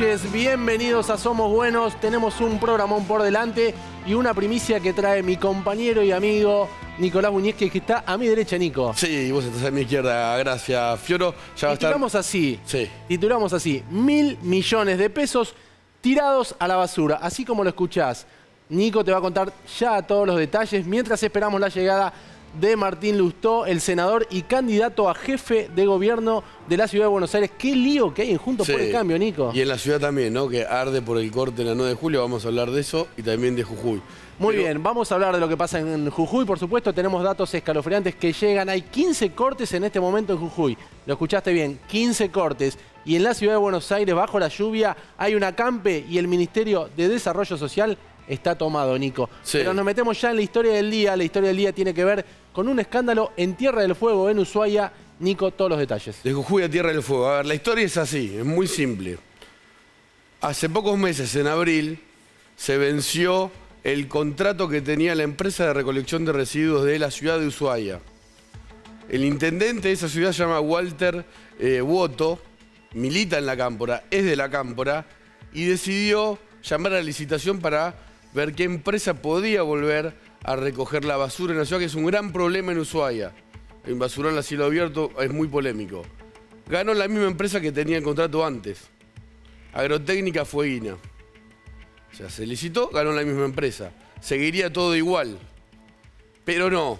noches, bienvenidos a Somos Buenos. Tenemos un programón por delante y una primicia que trae mi compañero y amigo Nicolás Buñezque, que está a mi derecha, Nico. Sí, vos estás a mi izquierda, gracias, Fioro. Ya así, titulamos así, mil millones de pesos tirados a la basura, así como lo escuchás. Nico te va a contar ya todos los detalles mientras esperamos la llegada de Martín Lustó, el senador y candidato a jefe de gobierno de la ciudad de Buenos Aires. Qué lío que hay en Juntos por el Cambio, Nico. Y en la ciudad también, ¿no? Que arde por el corte en la 9 de julio, vamos a hablar de eso y también de Jujuy. Muy bien, vamos a hablar de lo que pasa en Jujuy, por supuesto, tenemos datos escalofriantes que llegan. Hay 15 cortes en este momento en Jujuy. Lo escuchaste bien, 15 cortes. Y en la ciudad de Buenos Aires, bajo la lluvia, hay un acampe y el Ministerio de Desarrollo Social está tomado, Nico. Pero nos metemos ya en la historia del día. La historia del día tiene que ver con un escándalo en Tierra del Fuego, en Ushuaia. Nico, todos los detalles. De Jujuy a Tierra del Fuego. A ver, la historia es así, es muy simple. Hace pocos meses, en abril, se venció el contrato que tenía la empresa de recolección de residuos de la ciudad de Ushuaia. El intendente de esa ciudad se llama Walter eh, Woto, milita en la cámpora, es de la cámpora, y decidió llamar a la licitación para ver qué empresa podía volver a recoger la basura en la ciudad, que es un gran problema en Ushuaia. En Basurón a cielo abierto es muy polémico. Ganó la misma empresa que tenía el contrato antes. Agrotécnica fueguina O sea, se licitó, ganó la misma empresa. Seguiría todo igual. Pero no.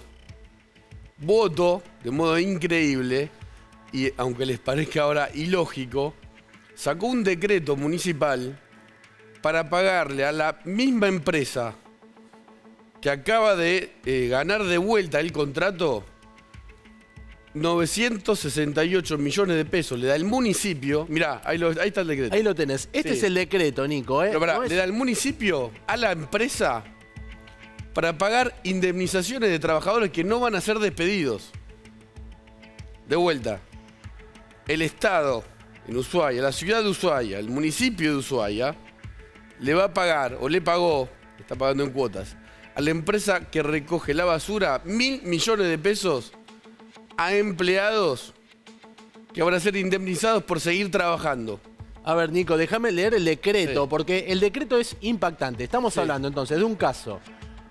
Voto de modo increíble, y aunque les parezca ahora ilógico, sacó un decreto municipal para pagarle a la misma empresa que acaba de eh, ganar de vuelta el contrato 968 millones de pesos le da el municipio. Mirá, ahí, está el decreto. Ahí lo tenés. Este es el decreto, Nico. ¿eh? Le da el municipio a la empresa para pagar indemnizaciones de trabajadores que no van a ser despedidos. De vuelta. El Estado en Ushuaia, la ciudad de Ushuaia, el municipio de Ushuaia, le va a pagar o le pagó, está pagando en cuotas, a la empresa que recoge la basura mil millones de pesos a empleados que van a ser indemnizados por seguir trabajando. A ver, Nico, déjame leer el decreto, porque el decreto es impactante. Estamos hablando entonces de un caso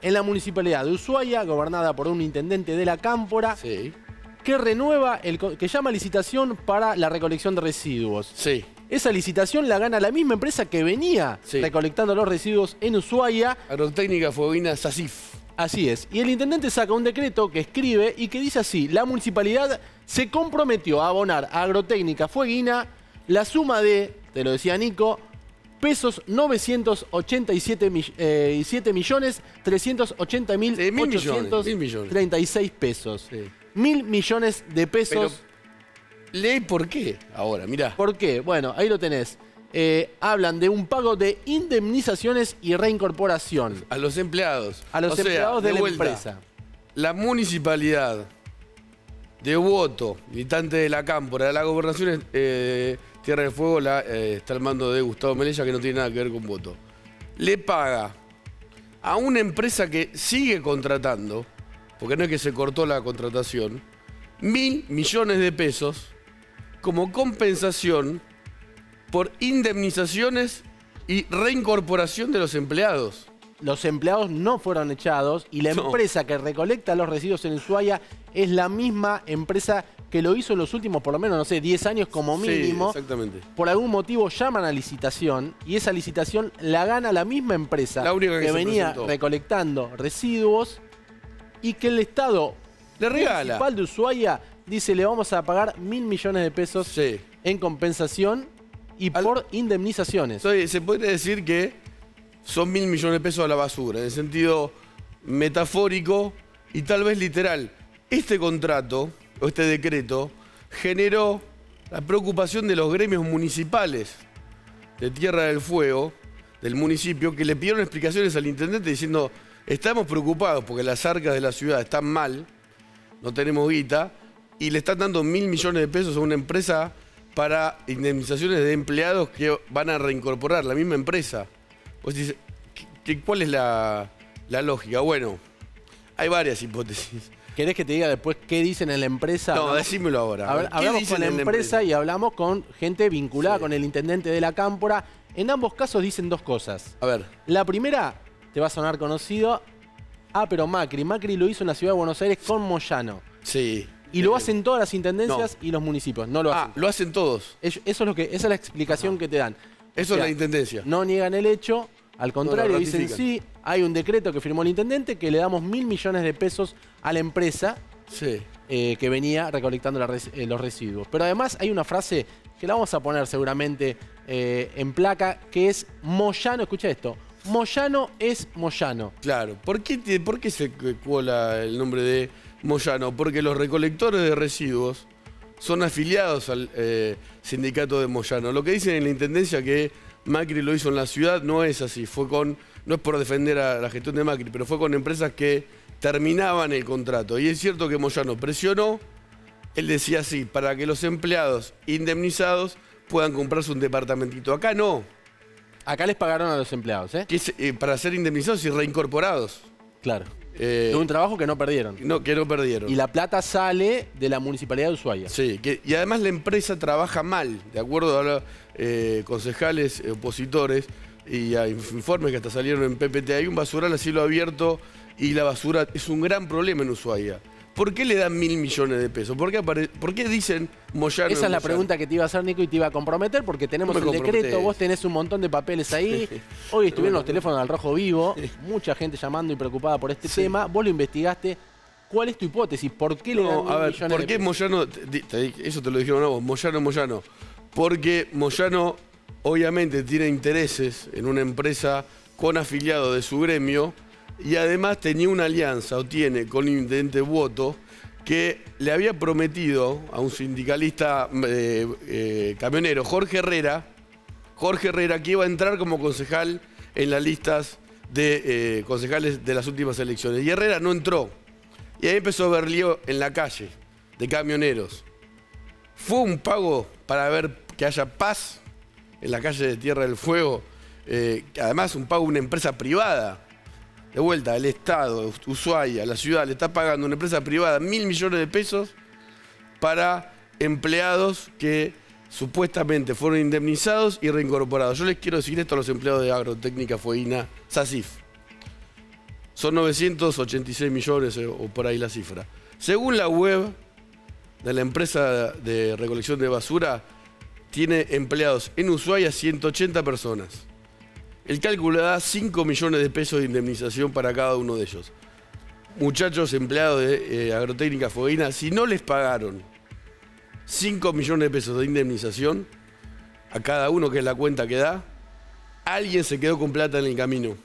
en la municipalidad de Ushuaia, gobernada por un intendente de la Cámpora, que renueva, el, que llama licitación para la recolección de residuos. Sí. Esa licitación la gana la misma empresa que venía recolectando los residuos en Ushuaia. Agrotécnica Fueguina Sasif. Así es. Y el intendente saca un decreto que escribe y que dice así, la municipalidad se comprometió a abonar a Agrotécnica Fueguina la suma de, te lo decía Nico, pesos 987 eh, millones 380 mil, mil millones, pesos. Mil millones de pesos. Lee por qué ahora, mira ¿Por qué? Bueno, ahí lo tenés. Eh, hablan de un pago de indemnizaciones y reincorporación. A los empleados. A los empleados de, la empresa. La municipalidad de Voto, militante de la Cámpora, de la gobernación eh, Tierra de Fuego eh, está al mando de Gustavo Melella, que no tiene nada que ver con Voto. Le paga a una empresa que sigue contratando, porque no es que se cortó la contratación, mil millones de pesos como compensación por indemnizaciones y reincorporación de los empleados. Los empleados no fueron echados y la empresa que recolecta los residuos en Ushuaia es la misma empresa que lo hizo en los últimos, por lo menos, no sé, 10 años como mínimo. Sí, exactamente. Por algún motivo llaman a licitación y esa licitación la gana la misma empresa que, venía recolectando residuos y que el Estado le regala. municipal de Ushuaia dice, le vamos a pagar mil millones de pesos en compensación y por indemnizaciones. se puede decir que son mil millones de pesos a la basura, en el sentido metafórico y tal vez literal. Este contrato, o este decreto, generó la preocupación de los gremios municipales de Tierra del Fuego, del municipio, que le pidieron explicaciones al intendente diciendo, estamos preocupados porque las arcas de la ciudad están mal, no tenemos guita, y le están dando mil millones de pesos a una empresa para indemnizaciones de empleados que van a reincorporar, la misma empresa. Vos dices, ¿cuál es la, lógica? Bueno, hay varias hipótesis. ¿Querés que te diga después qué dicen en la empresa? No, decímelo ahora. hablamos con la empresa, y hablamos con gente vinculada con el intendente de la Cámpora. En ambos casos dicen dos cosas. A ver. La primera, te va a sonar conocido. Ah, pero Macri. Macri lo hizo en la ciudad de Buenos Aires con Moyano. Sí. Y lo eh, hacen todas las intendencias y los municipios, no lo ah, hacen. Ah, lo hacen todos. Eso es lo que, esa es la explicación que te dan. Eso es la intendencia. No niegan el hecho, al contrario, dicen sí, hay un decreto que firmó el intendente que le damos mil millones de pesos a la empresa eh, que venía recolectando eh, los residuos. Pero además hay una frase que la vamos a poner seguramente en placa, que es Moyano, escucha esto, Moyano es Moyano. Claro, ¿por qué, por qué se cola el nombre de Moyano, porque los recolectores de residuos son afiliados al eh, sindicato de Moyano. Lo que dicen en la Intendencia que Macri lo hizo en la ciudad no es así, fue con, no es por defender a la gestión de Macri, pero fue con empresas que terminaban el contrato. Y es cierto que Moyano presionó, él decía así, para que los empleados indemnizados puedan comprarse un departamentito. Acá no. Acá les pagaron a los empleados, eh, eh para ser indemnizados y reincorporados. Claro. Eh, de un trabajo que no perdieron. No, que no perdieron. Y la plata sale de la municipalidad de Ushuaia. Sí, y además la empresa trabaja mal, de acuerdo a los eh, concejales opositores y a informes que hasta salieron en PPT. Hay un basural a cielo abierto y la basura es un gran problema en Ushuaia. ¿Por qué le dan mil millones de pesos? ¿Por qué, qué dicen Moyano? Esa es la pregunta que te iba a hacer, Nico, y te iba a comprometer, porque tenemos el decreto, vos tenés un montón de papeles ahí. Hoy estuvieron los teléfonos al rojo vivo, mucha gente llamando y preocupada por este tema. Vos lo investigaste. ¿Cuál es tu hipótesis? ¿Por qué dan a ver, ¿Por qué Moyano? eso te lo dijeron a vos, Moyano, Moyano. Porque Moyano obviamente tiene intereses en una empresa con afiliado de su gremio y además tenía una alianza, o tiene, con el intendente Voto, que le había prometido a un sindicalista eh, eh, camionero, Jorge Herrera, Jorge Herrera, que iba a entrar como concejal en las listas de eh, concejales de las últimas elecciones. Y Herrera no entró. Y ahí empezó a lío en la calle, de camioneros. ¿Fue un pago para ver que haya paz en la calle de Tierra del Fuego? además, un pago a una empresa privada de vuelta, el Estado, Ushuaia, la ciudad, le está pagando a una empresa privada mil millones de pesos para empleados que supuestamente fueron indemnizados y reincorporados. Yo les quiero decir esto a los empleados de Agrotécnica Fueina, SACIF. Son 986 millones eh, o por ahí la cifra. Según la web de la empresa de recolección de basura, tiene empleados en Ushuaia 180 personas. El cálculo da 5 millones de pesos de indemnización para cada uno de ellos. Muchachos empleados de eh, Agrotécnica Foguina, si no les pagaron 5 millones de pesos de indemnización a cada uno, que es la cuenta que da, alguien se quedó con plata en el camino.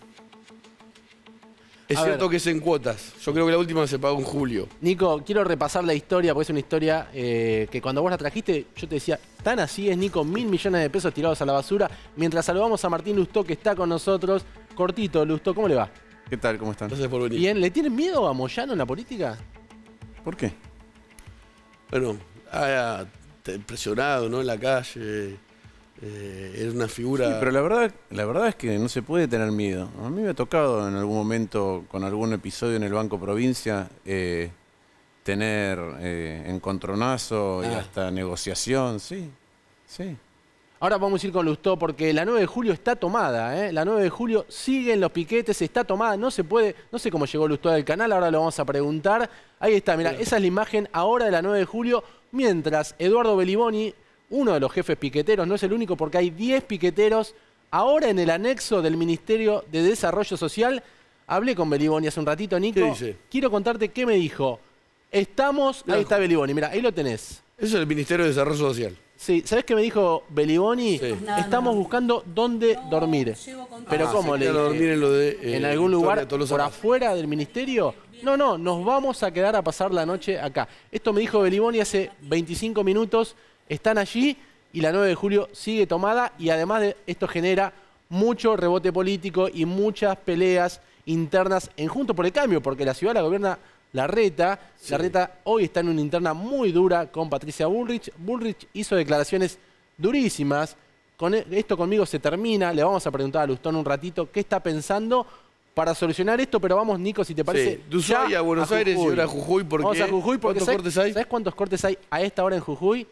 Es cierto que es en cuotas. Yo creo que la última se pagó en julio. Nico, quiero repasar la historia, porque es una historia eh, que cuando vos la trajiste, yo te decía, tan así es, Nico, mil millones de pesos tirados a la basura. Mientras saludamos a Martín Lustó, que está con nosotros. Cortito, Lustó, ¿cómo le va? ¿Qué tal? ¿Cómo están? Gracias por venir. Bien, ¿le tienen miedo a Moyano en la política? ¿Por qué? Bueno, ah, presionado, ¿no? En la calle eh, es una figura. Sí, pero la verdad, la verdad es que no se puede tener miedo. A mí me ha tocado en algún momento, con algún episodio en el Banco Provincia, eh, tener eh, encontronazo y ah. hasta negociación, sí, sí. Ahora vamos a ir con Lustó porque la 9 de julio está tomada, ¿eh? la 9 de julio siguen los piquetes, está tomada, no se puede, no sé cómo llegó Lustó al canal, ahora lo vamos a preguntar. Ahí está, mira, esa es la imagen ahora de la 9 de julio, mientras Eduardo Beliboni uno de los jefes piqueteros, no es el único porque hay 10 piqueteros ahora en el anexo del Ministerio de Desarrollo Social. Hablé con Beliboni hace un ratito, Nico. Quiero contarte qué me dijo. Estamos... Ahí está Beliboni, mira, ahí lo tenés. Eso es el Ministerio de Desarrollo Social. Sí, ¿sabes qué me dijo Beliboni? Estamos buscando dónde dormir. Pero ah, ¿cómo le en, eh, en algún lugar por afuera del ministerio? No, no, nos vamos a quedar a pasar la noche acá. Esto me dijo Beliboni hace 25 minutos están allí y la 9 de julio sigue tomada y además de esto genera mucho rebote político y muchas peleas internas en Junto por el Cambio, porque la ciudad la gobierna la reta la reta hoy está en una interna muy dura con Patricia Bullrich. Bullrich hizo declaraciones durísimas. Con e-, esto conmigo se termina. Le vamos a preguntar a Lustón un ratito qué está pensando para solucionar esto, pero vamos, Nico, si te parece. Sí. De Buenos Aires y ahora a Jujuy. Vamos a Jujuy ¿Cuántos cortes hay? ¿Sabes cuántos cortes hay a esta hora en Jujuy?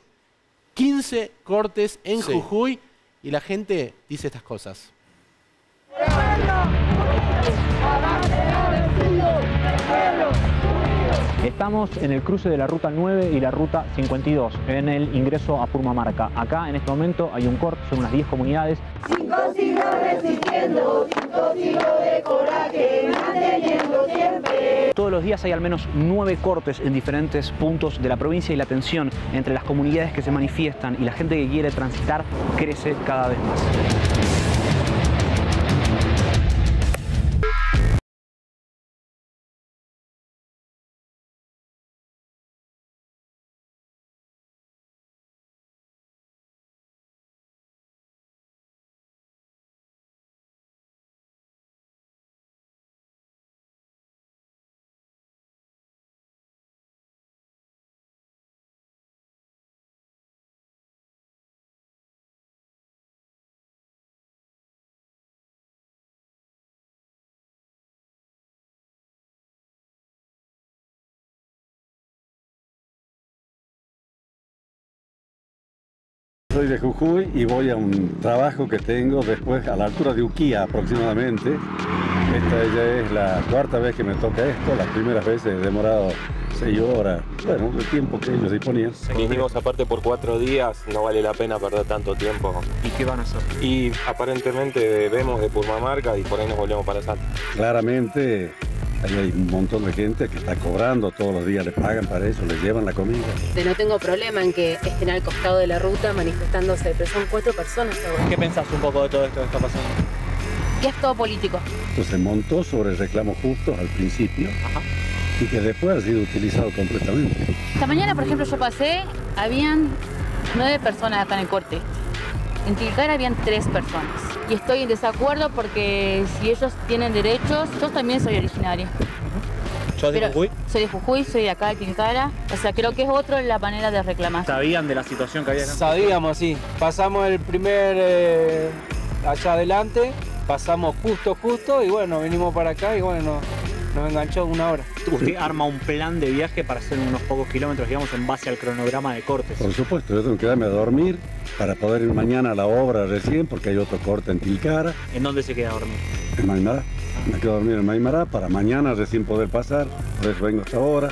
15 cortes en Jujuy y la gente dice estas cosas. Estamos en el cruce de la ruta 9 y la ruta 52, en el ingreso a Purmamarca. Acá en este momento hay un corte, son unas 10 comunidades. Todos los días hay al menos 9 cortes en diferentes puntos de la provincia y la tensión entre las comunidades que se manifiestan y la gente que quiere transitar crece cada vez más. Soy de Jujuy y voy a un trabajo que tengo después a la altura de Uquía aproximadamente. Esta ya es la cuarta vez que me toca esto, las primeras veces he demorado seis horas, bueno, el tiempo que ellos disponían. Vinimos aparte por cuatro días, no vale la pena perder tanto tiempo. ¿Y qué van a hacer? Y aparentemente vemos de Purmamarca y por ahí nos volvemos para Salta. Claramente hay un montón de gente que está cobrando, todos los días le pagan para eso, les llevan la comida. No tengo problema en que estén al costado de la ruta manifestándose, pero son cuatro personas. ¿Qué pensás un poco de todo esto que está pasando? Que es todo político. Pues se montó sobre el reclamo justo al principio. y que después ha sido utilizado completamente. Esta mañana, por ejemplo, yo pasé, habían nueve personas acá en el corte. En Tilcara habían tres personas. Y estoy en desacuerdo porque si ellos tienen derechos, yo también soy originaria. ¿Yo de Jujuy? Soy de Jujuy, soy de acá de Tilcara. O sea, creo que es otra la manera de reclamar. ¿Sabían de la situación que había? Sabíamos, sí. Pasamos el primer eh, allá adelante, pasamos justo, justo y bueno, venimos para acá y bueno, me enganchó una hora. Usted arma un plan de viaje para hacer unos pocos kilómetros, digamos, en base al cronograma de cortes. Por supuesto, yo tengo que quedarme a dormir para poder ir mañana a la obra recién, porque hay otro corte en Tilcara. ¿En dónde se queda a dormir? En Maimará. Me quedo a dormir en Maimará para mañana recién poder pasar. Por eso vengo hasta ahora.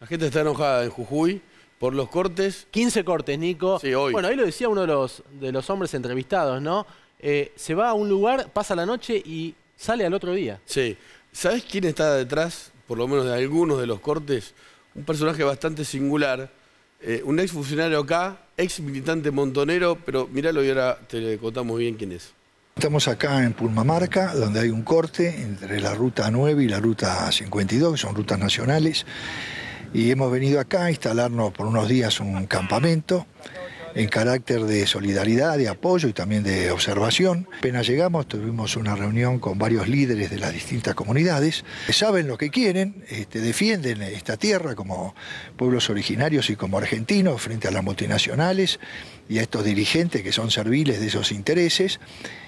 La gente está enojada en Jujuy por los cortes. 15 cortes, Nico. Sí, hoy. Bueno, ahí lo decía uno de los, de los hombres entrevistados, ¿no? Eh, se va a un lugar, pasa la noche y sale al otro día. Sí. ¿Sabes quién está detrás, por lo menos de algunos de los cortes? Un personaje bastante singular. Eh, un exfuncionario acá, ex militante montonero, pero míralo y ahora te contamos bien quién es. Estamos acá en Pulmamarca, donde hay un corte entre la ruta 9 y la ruta 52, que son rutas nacionales y hemos venido acá a instalarnos por unos días un campamento en carácter de solidaridad, de apoyo y también de observación. Apenas llegamos, tuvimos una reunión con varios líderes de las distintas comunidades. Saben lo que quieren, este, defienden esta tierra como pueblos originarios y como argentinos frente a las multinacionales y a estos dirigentes que son serviles de esos intereses.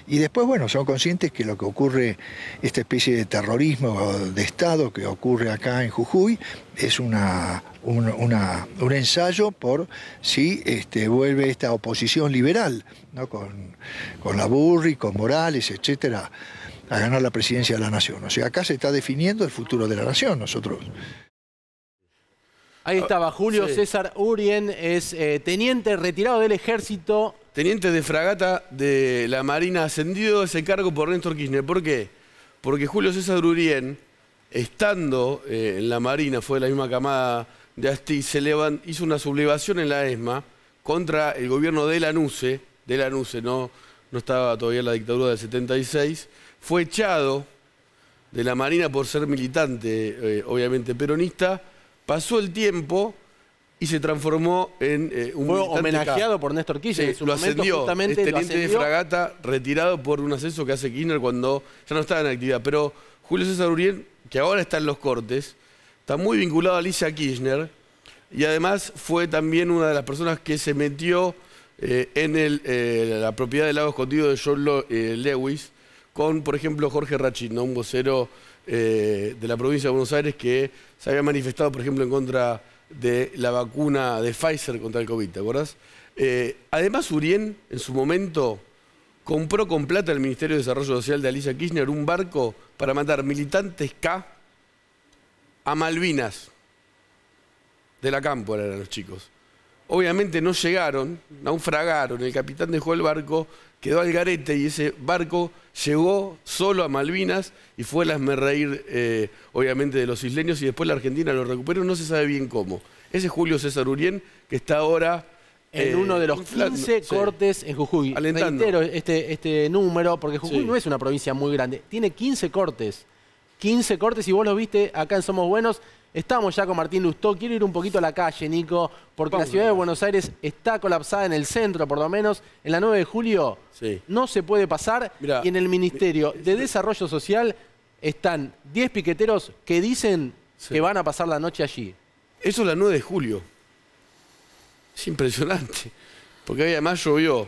Y después, bueno, son conscientes que lo que ocurre, esta especie de terrorismo de Estado que ocurre acá en Jujuy, es una, un, un ensayo por si este, vuelve esta oposición liberal, con, con la Burri, con Morales, etcétera, a ganar la presidencia de la nación. O sea, acá se está definiendo el futuro de la nación, nosotros. Ahí ah, estaba Julio César Urien, es eh, teniente retirado del ejército. Teniente de fragata de la Marina ascendido a ese cargo por Néstor Kirchner. ¿Por qué? Porque Julio César Urien, estando eh, en la Marina, fue de la misma camada de Asti, hizo una sublevación en la ESMA contra el gobierno de Nuce, de Lanuse, no, no estaba todavía en la dictadura del 76, fue echado de la Marina por ser militante, eh, obviamente peronista, Pasó el tiempo y se transformó en eh, un Fue homenajeado por Néstor Kirchner. su lo ascendió, es este teniente de fragata retirado por un ascenso que hace Kirchner cuando ya no estaba en actividad. Pero Julio César Uriel, que ahora está en los cortes, está muy vinculado a Alicia Kirchner y además fue también una de las personas que se metió eh, en eh, la propiedad del lago escondido de John Lewis con, por ejemplo, Jorge Rachino, un vocero eh, de la provincia de Buenos Aires que se había manifestado, por ejemplo, en contra de la vacuna de Pfizer contra el COVID, ¿te acordás? Eh, además, Urién, en su momento, compró con plata el Ministerio de Desarrollo Social de Alicia Kirchner un barco para matar militantes K a Malvinas. De la cámpora eran los chicos. Obviamente no llegaron, naufragaron, el capitán dejó el barco, quedó al garete y ese barco llegó solo a Malvinas y fue a las eh, obviamente, de los isleños y después la Argentina lo recuperó, no se sabe bien cómo. Ese es Julio César Urien, que está ahora... En uno de los 15 eh, cortes en Jujuy. Alentando. este, este número, porque Jujuy no es una provincia muy grande. Tiene 15 cortes. 15 cortes y vos los viste acá en Somos Buenos Estamos ya con Martín Lustó. Quiero ir un poquito a la calle, Nico, porque la ciudad de Buenos Aires está colapsada en el centro, por lo menos. En la 9 de julio no se puede pasar. y en el Ministerio de Desarrollo Social están 10 piqueteros que dicen que van a pasar la noche allí. Eso es la 9 de julio. Es impresionante. Porque además llovió.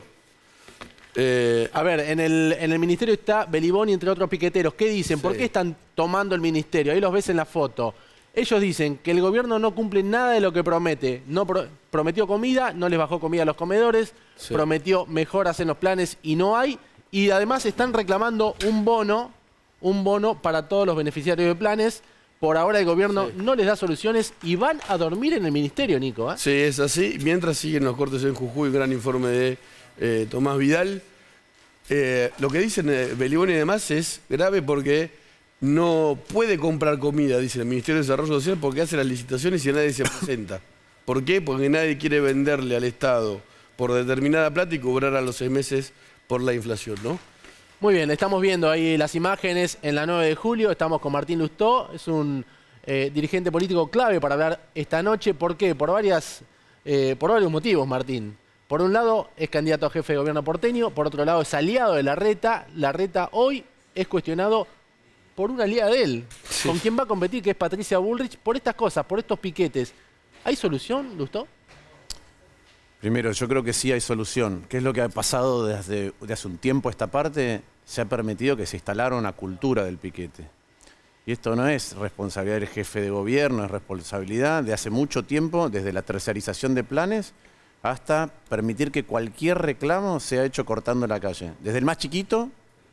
Eh, a ver, en el, ministerio está Beliboni, entre otros piqueteros. ¿Qué dicen? ¿Por qué están tomando el ministerio? Ahí los ves en la foto. Ellos dicen que el gobierno no cumple nada de lo que promete. No prometió comida, no les bajó comida a los comedores, prometió mejoras en los planes y no hay. Y además están reclamando un bono, un bono para todos los beneficiarios de planes. Por ahora el gobierno no les da soluciones y van a dormir en el ministerio, Nico. ¿eh? Sí, es así. Mientras siguen los cortes en Jujuy, gran informe de eh, Tomás Vidal. Eh, lo que dicen Belibón y demás es grave porque no puede comprar comida, dice el Ministerio de Desarrollo Social, porque hace las licitaciones y nadie se presenta. ¿Por qué? Porque nadie quiere venderle al Estado por determinada plata y cobrar a los seis meses por la inflación, ¿no? Muy bien, estamos viendo ahí las imágenes en la 9 de julio, estamos con Martín Lustó, es un eh, dirigente político clave para hablar esta noche. ¿Por qué? Por, varias, eh, por varios motivos, Martín. Por un lado, es candidato a jefe de gobierno porteño, por otro lado, es aliado de la reta. La reta hoy es cuestionado por una liga de él, con quien va a competir, que es Patricia Bullrich, por estas cosas, por estos piquetes. ¿Hay solución, Gusto? Primero, yo creo que sí hay solución. ¿Qué es lo que ha pasado desde, hace un tiempo esta parte? Se ha permitido que se instalara una cultura del piquete. Y esto no es responsabilidad del jefe de gobierno, es responsabilidad de hace mucho tiempo, desde la tercerización de planes hasta permitir que cualquier reclamo sea hecho cortando la calle. Desde el más chiquito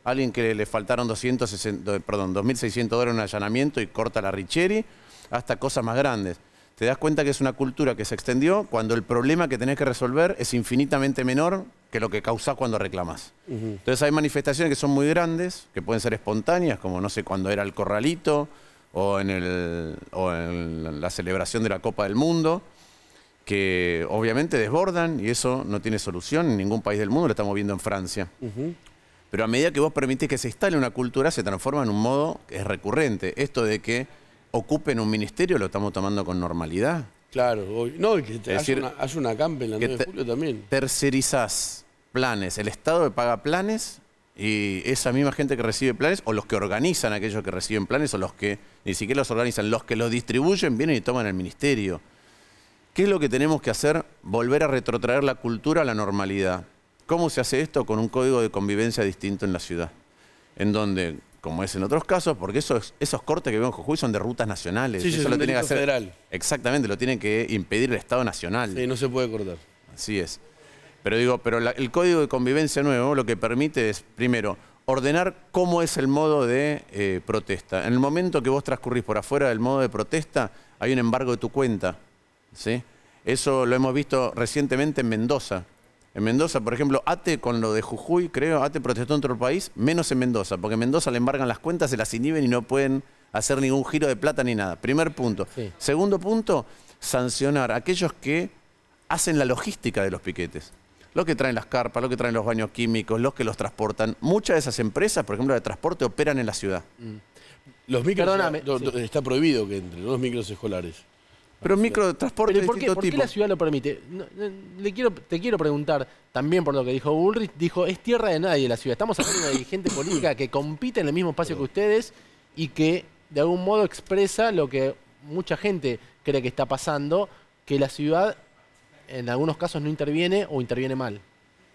alguien que le faltaron 2.600 dólares en un allanamiento y corta la Richeri, hasta cosas más grandes. Te das cuenta que es una cultura que se extendió cuando el problema que tenés que resolver es infinitamente menor que lo que causás cuando reclamas. Entonces hay manifestaciones que son muy grandes, que pueden ser espontáneas, como no sé, cuando era el corralito o en, la celebración de la Copa del Mundo, que obviamente desbordan y eso no tiene solución en ningún país del mundo, lo estamos viendo en Francia. Pero a medida que vos permitís que se instale una cultura, se transforma en un modo que es recurrente. Esto de que ocupen un ministerio lo estamos tomando con normalidad. Claro, no, que te una, hace en la de julio también. Tercerizás planes, el Estado paga planes y esa misma gente que recibe planes, o los que organizan aquellos que reciben planes, o los que ni siquiera los organizan, los que los distribuyen, vienen y toman el ministerio. ¿Qué es lo que tenemos que hacer? Volver a retrotraer la cultura a la normalidad. ¿Cómo se hace esto con un código de convivencia distinto en la ciudad? En donde, como es en otros casos, porque esos, cortes que vemos en Jujuy son de rutas nacionales. eso lo tiene que hacer. Federal. Exactamente, lo tiene que impedir el Estado Nacional. Sí, no se puede cortar. Así es. Pero digo, pero el código de convivencia nuevo lo que permite es, primero, ordenar cómo es el modo de eh, protesta. En el momento que vos transcurrís por afuera del modo de protesta, hay un embargo de tu cuenta. ¿sí? Eso lo hemos visto recientemente en Mendoza, en Mendoza, por ejemplo, ATE con lo de Jujuy, creo, ATE protestó en todo el país, menos en Mendoza, porque en Mendoza le embargan las cuentas, se las inhiben y no pueden hacer ningún giro de plata ni nada. Primer punto. Segundo punto, sancionar a aquellos que hacen la logística de los piquetes. Los que traen las carpas, los que traen los baños químicos, los que los transportan. Muchas de esas empresas, por ejemplo, de transporte, operan en la ciudad. Mm. Los micros está, está prohibido que entren, los micros escolares. Pero micro microtransporte de por qué, ¿por qué la ciudad lo permite? te quiero preguntar también por lo que dijo Bullrich. Dijo, es tierra de nadie la ciudad. Estamos hablando de una dirigente política que compite en el mismo espacio que ustedes y que de algún modo expresa lo que mucha gente cree que está pasando, que la ciudad en algunos casos no interviene o interviene mal.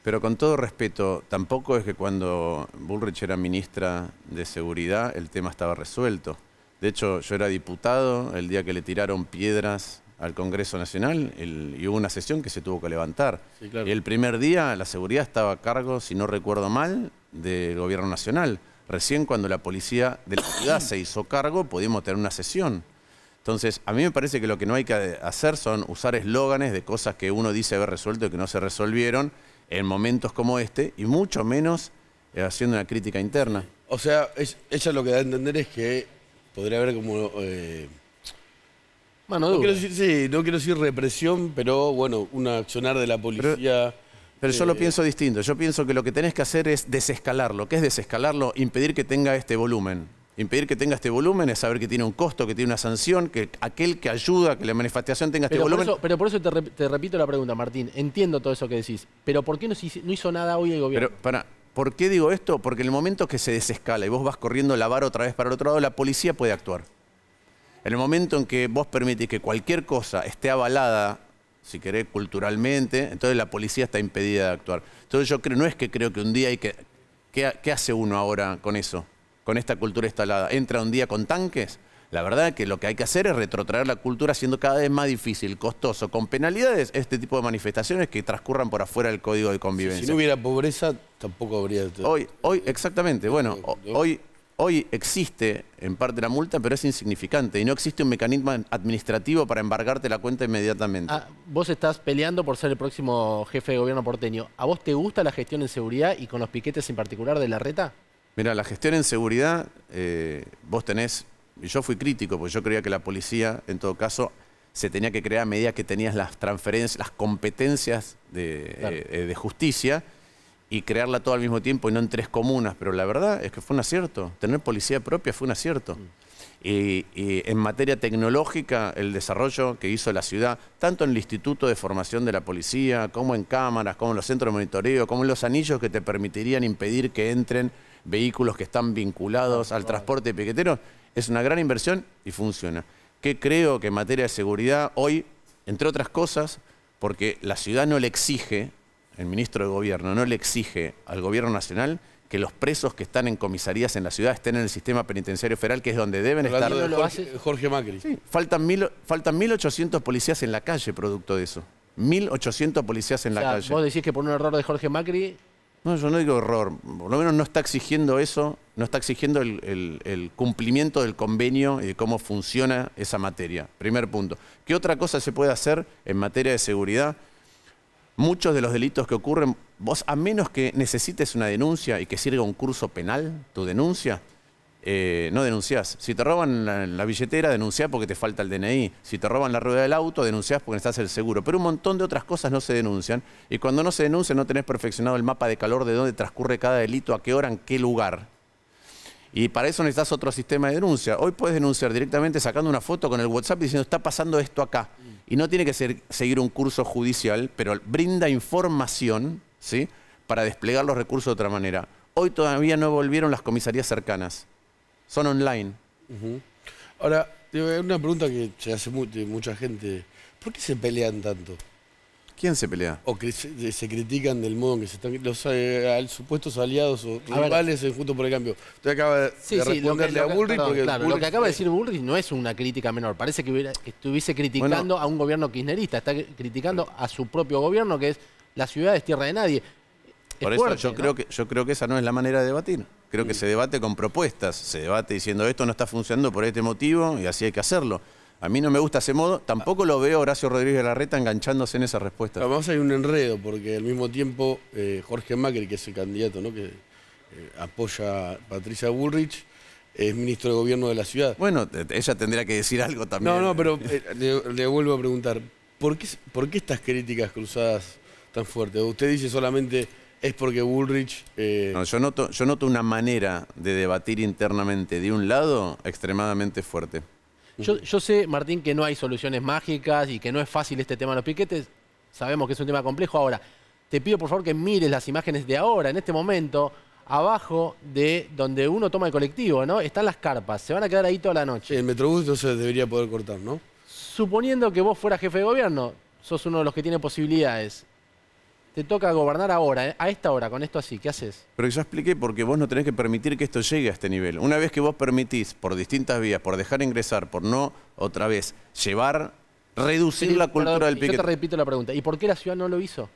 Pero con todo respeto, tampoco es que cuando Bullrich era ministra de Seguridad el tema estaba resuelto. De hecho, yo era diputado el día que le tiraron piedras al Congreso Nacional y hubo una sesión que se tuvo que levantar. Y El primer día la seguridad estaba a cargo, si no recuerdo mal, del Gobierno Nacional. Recién cuando la policía de la ciudad se hizo cargo, pudimos tener una sesión. Entonces, a mí me parece que lo que no hay que hacer son usar eslóganes de cosas que uno dice haber resuelto y que no se resolvieron en momentos como este, y mucho menos eh, haciendo una crítica interna. O sea, ella lo que da a entender es que podría haber como... Eh, no quiero, decir, represión, pero bueno, un accionar de la policía... Pero... yo lo eh, pienso distinto. Yo pienso que lo que tenés que hacer es desescalarlo. ¿Qué es desescalarlo? Impedir que tenga este volumen. Impedir que tenga este volumen es saber que tiene un costo, que tiene una sanción, que aquel que ayuda a que la manifestación tenga este volumen. pero por eso te, repito la pregunta, Martín. Entiendo todo eso que decís. Pero ¿por qué no, no hizo nada hoy el gobierno? Pero para, ¿Por qué digo esto? Porque en el momento que se desescala y vos vas corriendo la vara otra vez para el otro lado, la policía puede actuar. En el momento en que vos permitís que cualquier cosa esté avalada, si querés, culturalmente, entonces la policía está impedida de actuar. Entonces yo creo, no es que creo que un día hay que... ¿Qué, qué hace uno ahora con eso? Con esta cultura instalada. ¿Entra un día con tanques? La verdad que lo que hay que hacer es retrotraer la cultura siendo cada vez más difícil, costoso, con penalidades, este tipo de manifestaciones que transcurran por afuera del código de convivencia. Si, no hubiera pobreza, tampoco habría... Hoy, hoy exactamente, bueno, eh, hoy... Hoy existe en parte la multa, pero es insignificante y no existe un mecanismo administrativo para embargarte la cuenta inmediatamente. Ah, vos estás peleando por ser el próximo jefe de gobierno porteño. ¿A vos te gusta la gestión en seguridad y con los piquetes en particular de la reta? Mira, la gestión en seguridad, eh, vos tenés y yo fui crítico, porque yo creía que la policía, en todo caso, se tenía que crear a medida que tenías las transferencias, las competencias eh, de, justicia y crearla todo al mismo tiempo y no en tres comunas. Pero la verdad es que fue un acierto. Tener policía propia fue un acierto. Mm. Y, en materia tecnológica, el desarrollo que hizo la ciudad, tanto en el Instituto de Formación de la Policía, como en cámaras, como en los centros de monitoreo, como en los anillos que te permitirían impedir que entren vehículos que están vinculados al transporte de piqueteros, es una gran inversión y funciona. Que creo que en materia de seguridad hoy, entre otras cosas, porque la ciudad no le exige, el ministro de Gobierno no le exige al Gobierno Nacional que los presos que están en comisarías en la ciudad estén en el sistema penitenciario federal, que es donde deben estar. De hace Jorge, Macri. faltan, mil, faltan 1.800 policías en la calle producto de eso. 1.800 policías en la calle. Vos decís que por un error de Jorge Macri no, yo no digo error, por lo menos no está exigiendo eso, no está exigiendo el, cumplimiento del convenio y de cómo funciona esa materia. Primer punto. ¿Qué otra cosa se puede hacer en materia de seguridad? Muchos de los delitos que ocurren, vos a menos que necesites una denuncia y que sirva un curso penal, tu denuncia, eh, no denunciás. Si te roban la, billetera, denunciás porque te falta el DNI. Si te roban la rueda del auto, denunciás porque necesitas el seguro. Pero un montón de otras cosas no se denuncian. Y cuando no se denuncian, no tenés perfeccionado el mapa de calor de dónde transcurre cada delito, a qué hora, en qué lugar. Y para eso necesitas otro sistema de denuncia. Hoy puedes denunciar directamente sacando una foto con el WhatsApp y diciendo está pasando esto acá. Y no tiene que ser, seguir un curso judicial, pero brinda información ¿sí? para desplegar los recursos de otra manera. Hoy todavía no volvieron las comisarías cercanas son online. Ahora, una pregunta que se hace mucha gente. ¿Por qué se pelean tanto? ¿Quién se pelea? O se, critican del modo en que se están. Los eh, supuestos aliados o rivales Juntos por el Cambio. Usted acaba de, responderle a Bullrich. lo que acaba de decir Bullrich no es una crítica menor. Parece que, estuviese criticando a un gobierno kirchnerista. Está criticando a su propio gobierno, que es la ciudad es tierra de nadie. por eso yo, creo que, yo creo que esa no es la manera de debatir. Creo que se debate con propuestas, se debate diciendo esto no está funcionando por este motivo y así hay que hacerlo. A mí no me gusta ese modo, tampoco lo veo Horacio Rodríguez Larreta enganchándose en esa respuesta. Vamos a hay un enredo, porque al mismo tiempo eh, Jorge Macri, que es el candidato ¿no? que eh, apoya a Patricia Bullrich, es ministro de gobierno de la ciudad. Bueno, ella tendría que decir algo también. No, no, pero eh, le, vuelvo a preguntar, ¿por qué, ¿por qué estas críticas cruzadas tan fuertes? Usted dice solamente es porque Bullrich... Eh, no, yo, noto, una manera de debatir internamente de un lado extremadamente fuerte. Yo, sé, Martín, que no hay soluciones mágicas y que no es fácil este tema de los piquetes. Sabemos que es un tema complejo. Ahora, te pido por favor que mires las imágenes de ahora, en este momento, abajo de donde uno toma el colectivo, ¿no? Están las carpas, se van a quedar ahí toda la noche. el Metrobús se debería poder cortar, ¿no? Suponiendo que vos fueras jefe de gobierno, sos uno de los que tiene posibilidades te toca gobernar ahora, eh, a esta hora, con esto así, ¿qué haces? Pero yo expliqué porque vos no tenés que permitir que esto llegue a este nivel. Una vez que vos permitís, por distintas vías, por dejar ingresar, por no, otra vez, llevar, reducir la cultura del piquete. te repito la pregunta, ¿y por qué la ciudad no lo hizo?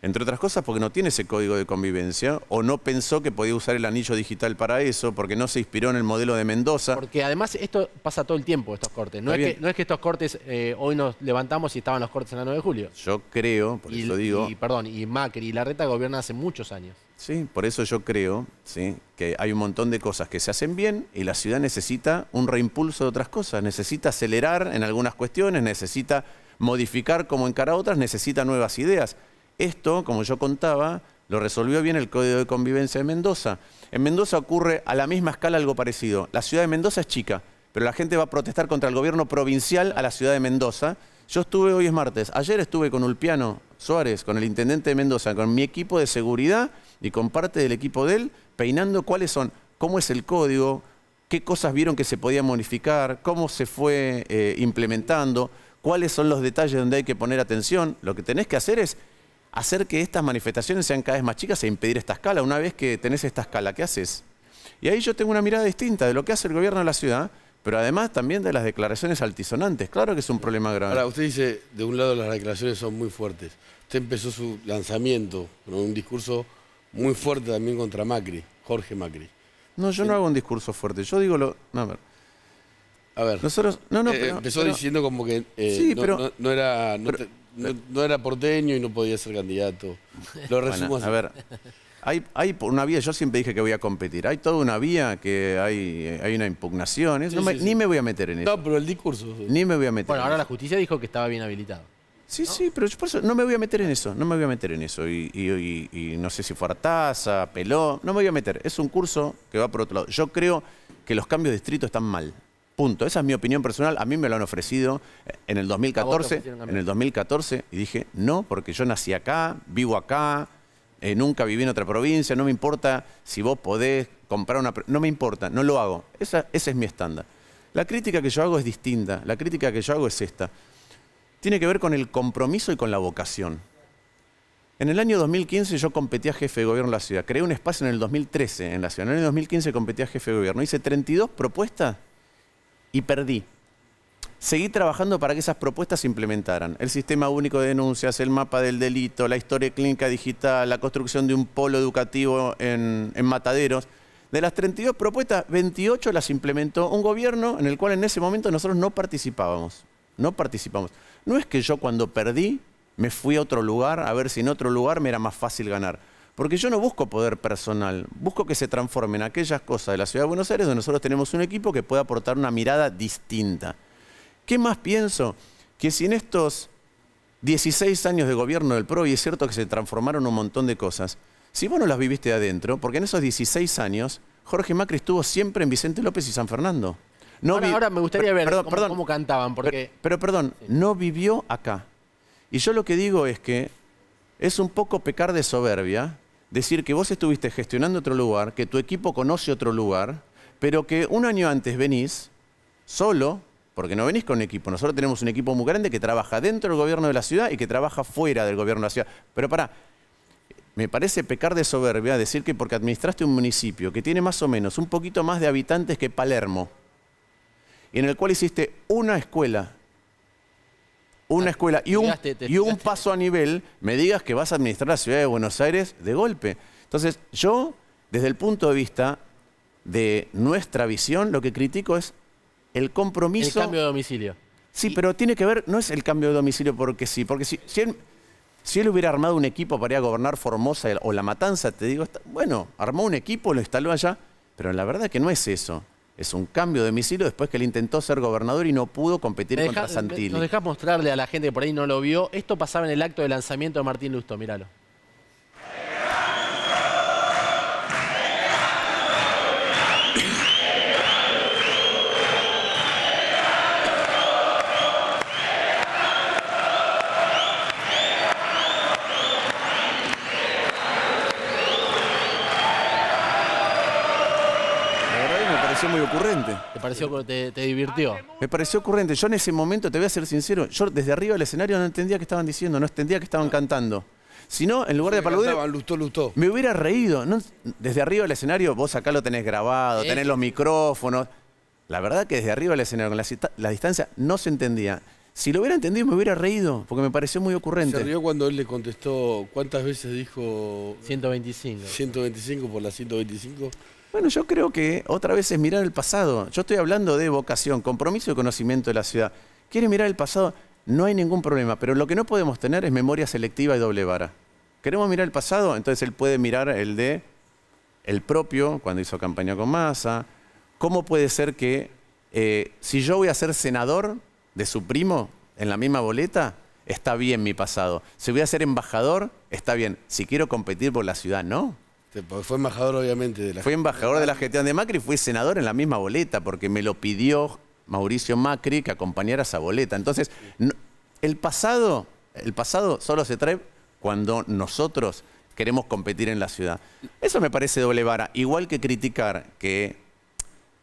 Entre otras cosas porque no tiene ese código de convivencia o no pensó que podía usar el anillo digital para eso, porque no se inspiró en el modelo de Mendoza. Porque además esto pasa todo el tiempo, estos cortes. No, es que, estos cortes eh, hoy nos levantamos y estaban los cortes en la 9 de julio. Yo creo, por eso digo... Y, perdón, y Macri y Larreta gobiernan hace muchos años. Sí, por eso yo creo ¿sí? que hay un montón de cosas que se hacen bien y la ciudad necesita un reimpulso de otras cosas, necesita acelerar en algunas cuestiones, necesita modificar como encara otras, necesita nuevas ideas. Esto, como yo contaba, lo resolvió bien el Código de Convivencia de Mendoza. En Mendoza ocurre a la misma escala algo parecido. La ciudad de Mendoza es chica, pero la gente va a protestar contra el gobierno provincial a la ciudad de Mendoza. Yo estuve, hoy es martes, ayer estuve con Ulpiano Suárez, con el intendente de Mendoza, con mi equipo de seguridad y con parte del equipo de él, peinando cuáles son, cómo es el código, qué cosas vieron que se podía modificar, cómo se fue eh, implementando, cuáles son los detalles donde hay que poner atención. Lo que tenés que hacer es hacer que estas manifestaciones sean cada vez más chicas e impedir esta escala. Una vez que tenés esta escala, ¿qué haces? Y ahí yo tengo una mirada distinta de lo que hace el gobierno de la ciudad, pero además también de las declaraciones altisonantes. Claro que es un problema grave. Ahora, usted dice, de un lado las declaraciones son muy fuertes. Usted empezó su lanzamiento con un discurso muy fuerte también contra Macri, Jorge Macri. No, yo no hago un discurso fuerte, yo digo lo... a ver. Nosotros... No, no, eh, empezó diciendo como que eh, sí, no, pero, no, era no, era porteño y no podía ser candidato. Lo resumo A ver, hay, hay una vía, yo siempre dije que voy a competir. Hay toda una vía que hay, una impugnación. ni me voy a meter en eso. No, pero el discurso. Ni me voy a meter. Bueno, ahora la justicia dijo que estaba bien habilitado. Sí, sí, pero yo por eso no me voy a meter en eso, no me voy a meter en eso. Y, y, no sé si fue Artaza, Peló, no me voy a meter. Es un curso que va por otro lado. Yo creo que los cambios de distrito están mal. Punto. Esa es mi opinión personal. A mí me lo han ofrecido en el 2014, en el 2014 y dije, "No, porque yo nací acá, vivo acá, eh, nunca viví en otra provincia, no me importa si vos podés comprar una... No me importa, no lo hago. Esa, ese es mi estándar. La crítica que yo hago es distinta, la crítica que yo hago es esta. Tiene que ver con el compromiso y con la vocación. En el año 2015 yo competí a jefe de gobierno de la ciudad. Creé un espacio en el 2013 en la ciudad. En el año 2015 competí a jefe de gobierno. Hice 32 propuestas y perdí. Seguí trabajando para que esas propuestas se implementaran. El sistema único de denuncias, el mapa del delito, la historia clínica digital, la construcción de un polo educativo en, mataderos. De las 32 propuestas, 28 las implementó un gobierno en el cual en ese momento nosotros no participábamos. No participamos. No es que yo cuando perdí me fui a otro lugar a ver si en otro lugar me era más fácil ganar. Porque yo no busco poder personal, busco que se transformen aquellas cosas de la ciudad de Buenos Aires donde nosotros tenemos un equipo que pueda aportar una mirada distinta. ¿Qué más pienso? Que si en estos 16 años de gobierno del PRO, y es cierto que se transformaron un montón de cosas, si vos no las viviste adentro, porque en esos 16 años Jorge Macri estuvo siempre en Vicente López y San Fernando. No ahora, me gustaría ver cómo, cantaban. Pero, perdón, no vivió acá. Y yo lo que digo es que es un poco pecar de soberbia decir que vos estuviste gestionando otro lugar, que tu equipo conoce otro lugar, pero que un año antes venís solo, porque no venís con equipo. Nosotros tenemos un equipo muy grande que trabaja dentro del gobierno de la ciudad y que trabaja fuera del gobierno de la ciudad. Pero para, me parece pecar de soberbia decir que porque administraste un municipio que tiene más o menos un poquito más de habitantes que Palermo, y en el cual hiciste una escuela una ah, escuela y un, paso a nivel, me digas que vas a administrar la ciudad de Buenos Aires de golpe. Entonces, yo, desde el punto de vista de nuestra visión, lo que critico es el compromiso... El cambio de domicilio. Sí, pero tiene que ver, no es el cambio de domicilio porque sí, porque si, él, hubiera armado un equipo para ir a gobernar Formosa o La Matanza, te digo, bueno, armó un equipo, lo instaló allá, pero la verdad que no es eso es un cambio de domicilio después que él intentó ser gobernador y no pudo competir contra Santilli. Nos dejás mostrarle a la gente que por ahí no lo vio. Esto pasaba en el acto de lanzamiento de Martín Lusto, míralo. pareció muy ocurrente. ¿Te pareció te, divirtió? Me pareció ocurrente. Yo en ese momento, te voy a ser sincero, yo desde arriba del escenario no entendía que estaban diciendo, no entendía que estaban cantando. Si no, en lugar de aplaudir, me hubiera reído. desde arriba del escenario, vos acá lo tenés grabado, tenés los micrófonos. La verdad que desde arriba del escenario, con la, la distancia, no se entendía. Si lo hubiera entendido me hubiera reído, porque me pareció muy ocurrente. Se rió cuando él le contestó, ¿cuántas veces dijo? 125. 125 por la 125. Bueno, yo creo que otra vez es mirar el pasado. Yo estoy hablando de vocación, compromiso y conocimiento de la ciudad. ¿Quiere mirar el pasado? No hay ningún problema, pero lo que no podemos tener es memoria selectiva y doble vara. ¿Queremos mirar el pasado? Entonces él puede mirar el de el propio, cuando hizo campaña con Massa. ¿Cómo puede ser que eh, si yo voy a ser senador de su primo en la misma boleta, está bien mi pasado? Si voy a ser embajador, está bien. Si quiero competir por la ciudad, no. Este, pues, fue embajador, obviamente, de la Fue embajador de la ah. gestión de Macri, fui senador en la misma boleta, porque me lo pidió Mauricio Macri que acompañara esa boleta. Entonces, el pasado, el pasado solo se trae cuando nosotros queremos competir en la ciudad. Eso me parece doble vara. Igual que criticar que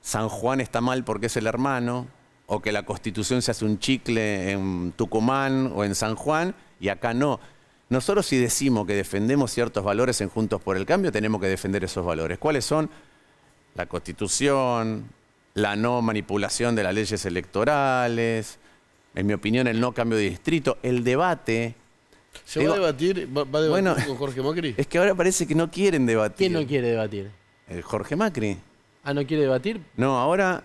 San Juan está mal porque es el hermano, o que la constitución se hace un chicle en Tucumán o en San Juan, y acá no. Nosotros si decimos que defendemos ciertos valores en Juntos por el Cambio, tenemos que defender esos valores. ¿Cuáles son? La Constitución, la no manipulación de las leyes electorales, en mi opinión el no cambio de distrito, el debate. ¿Se va a debatir, a debatir con Jorge Macri? Es que ahora parece que no quieren debatir. ¿Quién no quiere debatir? El eh, Jorge Macri. Ah, no quiere debatir. No, ahora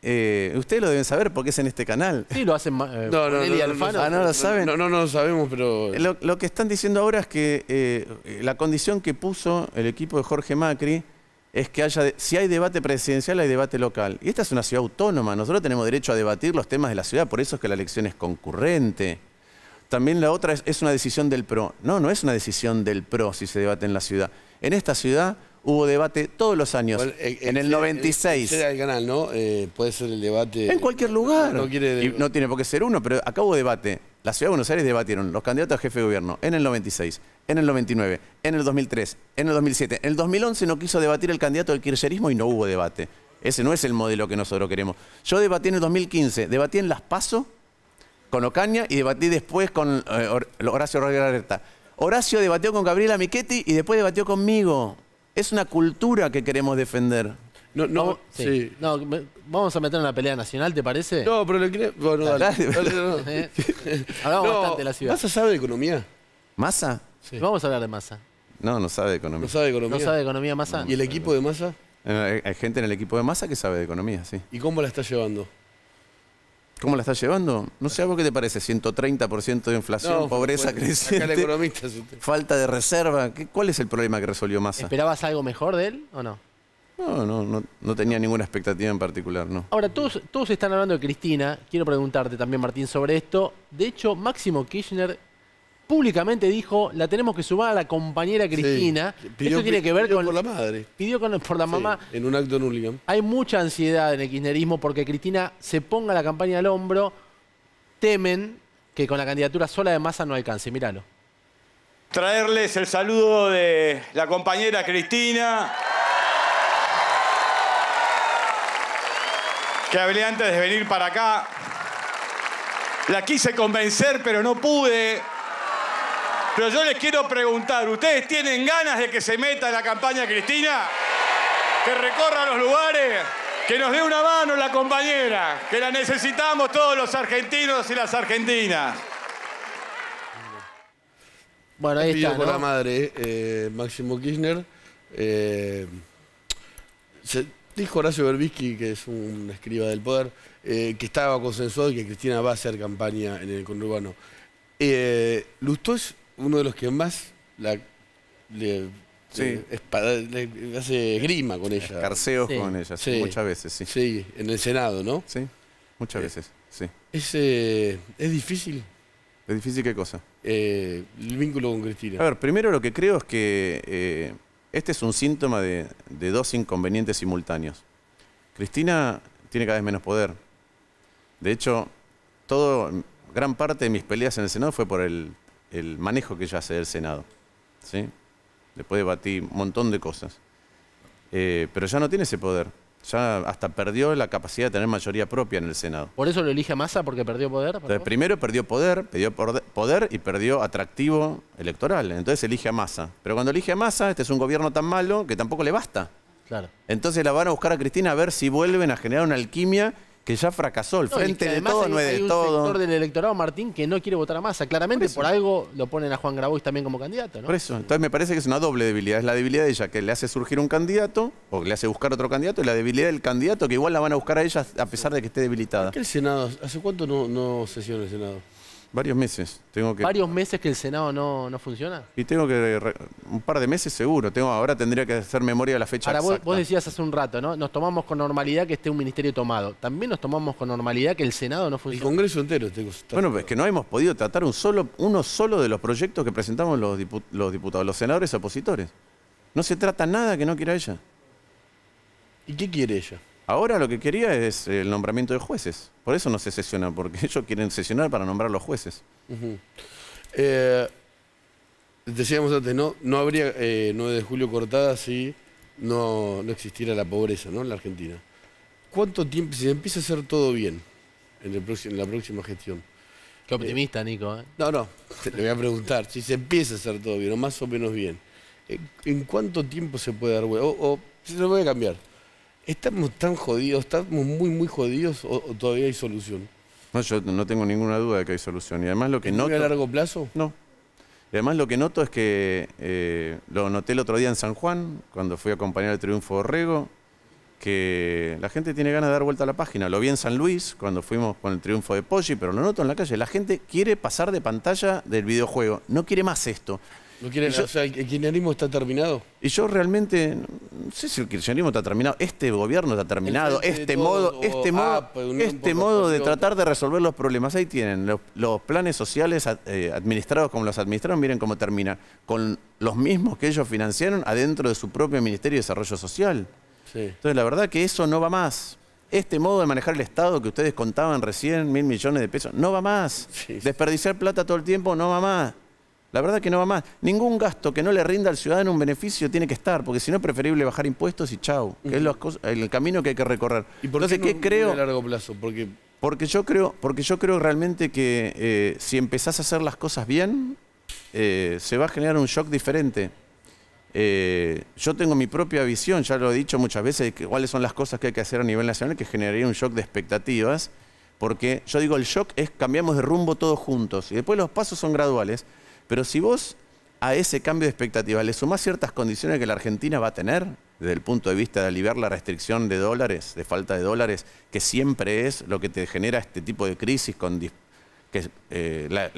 eh, ustedes lo deben saber porque es en este canal. Sí, lo hacen eh, no, Alfano. Ah, no lo No, no, lo sabemos, pero. Lo, que están diciendo ahora es que eh, la condición que puso el equipo de Jorge Macri es que haya, si hay debate presidencial, hay debate local. Y esta es una ciudad autónoma. Nosotros tenemos derecho a debatir los temas de la ciudad, por eso es que la elección es concurrente. También la otra es una decisión del PRO. No, no es una decisión del PRO si se debate en la ciudad. En esta ciudad hubo debate todos los años. E- en el 96. E- e- el canal, ¿no? Eh, puede ser el debate. En cualquier lugar. No, tiene por qué ser uno, pero acá hubo debate. La ciudad de Buenos Aires debatieron los candidatos a jefe de gobierno en el 96, en el 99, en el 2003, en el 2007. En el 2011 no quiso debatir el candidato del kirchnerismo y no hubo debate. Ese no es el modelo que nosotros queremos. Yo debatí en el 2015, debatí en Las Paso con Ocaña y debatí después con eh, Horacio Rodríguez Alerta. Horacio debatió con Gabriela Michetti y después debatió conmigo. Es una cultura que queremos defender. No, vamos, vamos a meter una pelea nacional, ¿te parece? No, pero le creo. Bueno, Hablamos bastante de la ciudad. ¿Masa sabe de economía? ¿Masa? Sí. Vamos a hablar de masa. No, no sabe de economía. ¿No sabe de economía? ¿No sabe de economía masa? ¿Y el equipo de masa? Eh, hay gente en el equipo de masa que sabe de economía, sí. ¿Y cómo la está llevando? ¿Cómo la estás llevando? No sé, ¿a vos qué te parece? 130% de inflación, pobreza creciente, falta de reserva. ¿Qué, ¿Cuál es el problema que resolvió Massa? ¿Esperabas algo mejor de él o no? No, no, no, tenía ninguna expectativa en particular, no. Ahora, todos, todos están hablando de Cristina. Quiero preguntarte también, Martín, sobre esto. De hecho, Máximo Kirchner públicamente dijo, la tenemos que sumar a la compañera Cristina. Pidió, Esto tiene que ver con... por la madre. Pidió por la mamá. En un acto en Hay mucha ansiedad en el kirchnerismo porque Cristina se ponga la campaña al hombro. Temen que con la candidatura sola de masa no alcance. Míralo. Traerles el saludo de la compañera Cristina. Que hablé antes de venir para acá. La quise convencer, pero no pude. Pero yo les quiero preguntar, ¿ustedes tienen ganas de que se meta en la campaña Cristina? Que recorra los lugares, que nos dé una mano la compañera, que la necesitamos todos los argentinos y las argentinas. Bueno, ahí está. ¿no? la madre, eh, Máximo Kirchner. Eh, dijo Horacio Berbisky, que es un escriba del poder, eh, que estaba consensuado y que Cristina va a hacer campaña en el conurbano. Eh, uno de los que más la, le, hace grima con ella. Carceos con ella, muchas veces, sí. Sí, en el Senado, ¿no? Sí, muchas eh, veces, sí. Eh, es, difícil? ¿Es difícil qué cosa? Eh, el vínculo con Cristina. A ver, primero lo que creo es que este es un síntoma de, de dos inconvenientes simultáneos. Cristina tiene cada vez menos poder. De hecho, todo, gran parte de mis peleas en el Senado fue por el el manejo que ella hace del Senado. ¿sí? Después debatí un montón de cosas. Eh, pero ya no tiene ese poder. Ya hasta perdió la capacidad de tener mayoría propia en el Senado. ¿Por eso lo elige a Massa? ¿Porque perdió poder? Entonces, primero perdió poder, perdió poder y perdió atractivo electoral. Entonces elige a Massa. Pero cuando elige a Massa, este es un gobierno tan malo que tampoco le basta. Claro. Entonces la van a buscar a Cristina a ver si vuelven a generar una alquimia que ya fracasó. El frente de todo no es de hay un sector del electorado, Martín, que no quiere votar a Massa. Claramente por, algo lo ponen a Juan Grabois también como candidato, ¿no? Por eso. Entonces me parece que es una doble debilidad. Es la debilidad de ella que le hace surgir un candidato o le hace buscar otro candidato y la debilidad del candidato que igual la van a buscar a ella a pesar de que esté debilitada. Senado? ¿Hace cuánto no, no el Senado? Varios meses. Tengo que... ¿Varios meses que el Senado no, funciona? Y tengo que. Un par de meses seguro. Tengo, ahora tendría que hacer memoria de la fecha Ahora, vos, decías hace un rato, ¿no? Nos tomamos con normalidad que esté un ministerio tomado. También nos tomamos con normalidad que el Senado no El Congreso entero. Este bueno, es que no hemos podido tratar un solo, uno solo de los proyectos que presentamos los diputados, los senadores opositores. No se trata nada que no quiera ella. ¿Y qué quiere ella? Ahora lo que quería es el nombramiento de jueces. Por eso no se sesiona, porque ellos quieren sesionar para nombrar los jueces. Eh, decíamos antes, no, no habría 9 eh, de julio cortada si no, existiera la pobreza ¿no? en la Argentina. ¿Cuánto tiempo, si empieza a hacer todo bien en, el la próxima gestión? Qué optimista, Nico. ¿eh? No, no, le voy a preguntar. si se empieza a hacer todo bien, o más o menos bien, ¿en, cuánto tiempo se puede dar vuelta? O, o se lo voy cambiar. ¿Estamos tan jodidos, estamos muy, muy jodidos o, todavía hay solución? No, yo no tengo ninguna duda de que hay solución. Y además lo que noto... a largo plazo? No. además lo que noto es que eh, lo noté el otro día en San Juan, cuando fui a acompañar el triunfo de Orrego, que la gente tiene ganas de dar vuelta a la página. Lo vi en San Luis, cuando fuimos con el triunfo de Poggi, pero lo noto en la calle. La gente quiere pasar de pantalla del videojuego. No quiere más esto. ¿El kirchnerismo está terminado? Y yo realmente, no sé si el kirchnerismo está terminado, este gobierno está terminado, este, este modo, este modo, este modo de tratar de resolver los problemas. Ahí tienen, los, planes sociales eh, administrados como los administraron, miren cómo termina, con los mismos que ellos financiaron adentro de su propio Ministerio de Desarrollo Social. Entonces la verdad que eso no va más. Este modo de manejar el Estado que ustedes contaban recién, mil millones de pesos, no va más. Desperdiciar plata todo el tiempo no va más. La verdad que no va más. Ningún gasto que no le rinda al ciudadano un beneficio tiene que estar, porque si no es preferible bajar impuestos y chau, que es el camino que hay que recorrer. ¿Y por qué, ¿qué creo? a largo plazo? Porque... yo creo, porque yo creo realmente que eh, si empezás a hacer las cosas bien, eh, se va a generar un shock diferente. Eh, yo tengo mi propia visión, ya lo he dicho muchas veces, que, cuáles son las cosas que hay que hacer a nivel nacional que generaría un shock de expectativas, porque yo digo, el shock es cambiamos de rumbo todos juntos y después los pasos son graduales. Pero si vos a ese cambio de expectativa le sumás ciertas condiciones que la Argentina va a tener, desde el punto de vista de aliviar la restricción de dólares, de falta de dólares, que siempre es lo que te genera este tipo de crisis con eh,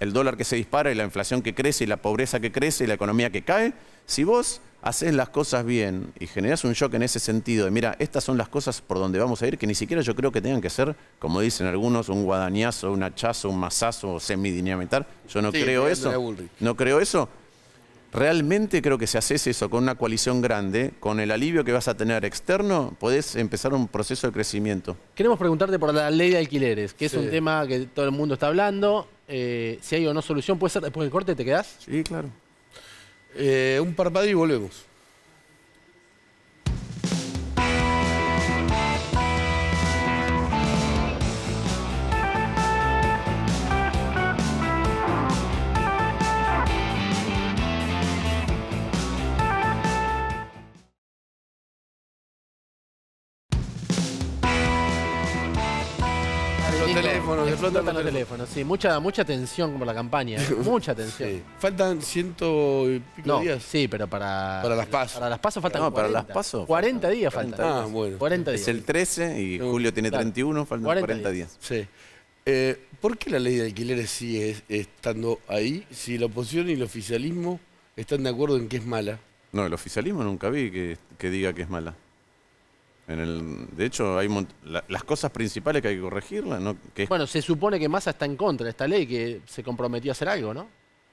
el dólar que se dispara y la inflación que crece y la pobreza que crece y la economía que cae, si vos haces las cosas bien y generás un shock en ese sentido de, mira, estas son las cosas por donde vamos a ir, que ni siquiera yo creo que tengan que ser, como dicen algunos, un guadañazo, un hachazo, un masazo, semidinamitar. Yo no creo eso. No creo eso. Realmente creo que si haces eso con una coalición grande, con el alivio que vas a tener externo, podés empezar un proceso de crecimiento. Queremos preguntarte por la ley de alquileres, que es un tema que todo el mundo está hablando. Eh, si hay o no solución, ¿puede ser después del corte? ¿Te quedás? Sí, claro. Eh, un parpadeo y volvemos. los los teléfonos. Sí, mucha, mucha tensión como la campaña, mucha tensión. Faltan ciento y pico no, días. Sí, pero para. Para las pasos. Para las pasos faltan. 40, para las pasos. 40 días faltan. Ah, bueno. Es el 13 y Julio tiene 31, faltan 40, días. Eh, ¿Por qué la ley de alquileres sigue estando ahí si la oposición y el oficialismo están de acuerdo en que es mala? No, el oficialismo nunca vi que diga que es mala. En el, de hecho, hay las cosas principales que hay que corregirlas. ¿no? Que Bueno, se supone que Massa está en contra de esta ley, que se comprometió a hacer algo, ¿no?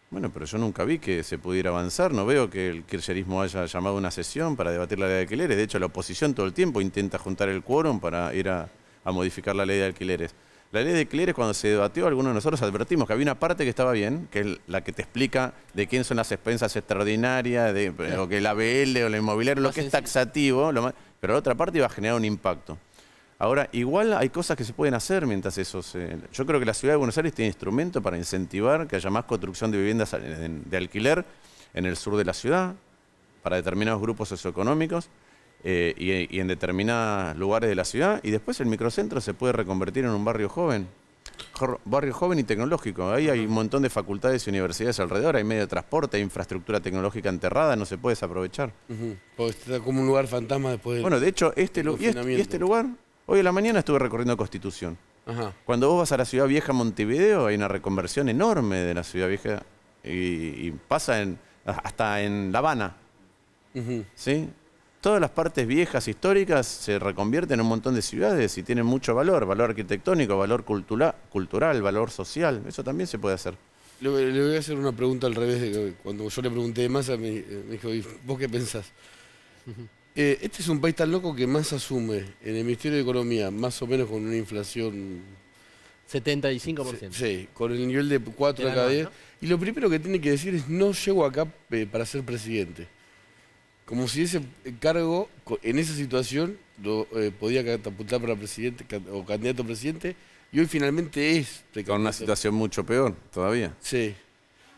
Bueno, pero yo nunca vi que se pudiera avanzar. No veo que el kirchnerismo haya llamado a una sesión para debatir la ley de alquileres. De hecho, la oposición todo el tiempo intenta juntar el quórum para ir a modificar la ley de alquileres. La ley de Cleres cuando se debatió, algunos de nosotros advertimos que había una parte que estaba bien, que es la que te explica de quién son las expensas extraordinarias, de, o que el ABL o el inmobiliario, lo ah, que es taxativo, pero la otra parte iba a generar un impacto. Ahora, igual hay cosas que se pueden hacer mientras eso se... Yo creo que la ciudad de Buenos Aires tiene instrumentos para incentivar que haya más construcción de viviendas de alquiler en el sur de la ciudad, para determinados grupos socioeconómicos. Eh, y, en determinados lugares de la ciudad. Y después el microcentro se puede reconvertir en un barrio joven. Barrio joven y tecnológico. Ahí hay un montón de facultades y universidades alrededor, hay medio de transporte, hay infraestructura tecnológica enterrada, no se puede desaprovechar. Porque está como un lugar fantasma después del Bueno, de hecho, este, este, este lugar, hoy en la mañana estuve recorriendo Constitución. Cuando vos vas a la ciudad vieja Montevideo, hay una reconversión enorme de la ciudad vieja y, pasa en, hasta en La Habana. ¿Sí? todas las partes viejas, históricas, se reconvierten en un montón de ciudades y tienen mucho valor, valor arquitectónico, valor cultural, valor social. Eso también se puede hacer. Le, voy a hacer una pregunta al revés. De, cuando yo le pregunté más a eh, me dijo, ¿vos qué pensás? Eh, este es un país tan loco que más asume en el Ministerio de Economía, más o menos con una inflación 75%. Sí, con el nivel de 4 a cada 10. Y lo primero que tiene que decir es, no llego acá eh, para ser presidente como si ese cargo, en esa situación, lo eh, podía catapultar para presidente o candidato a presidente, y hoy finalmente es Con una situación mucho peor todavía. Sí.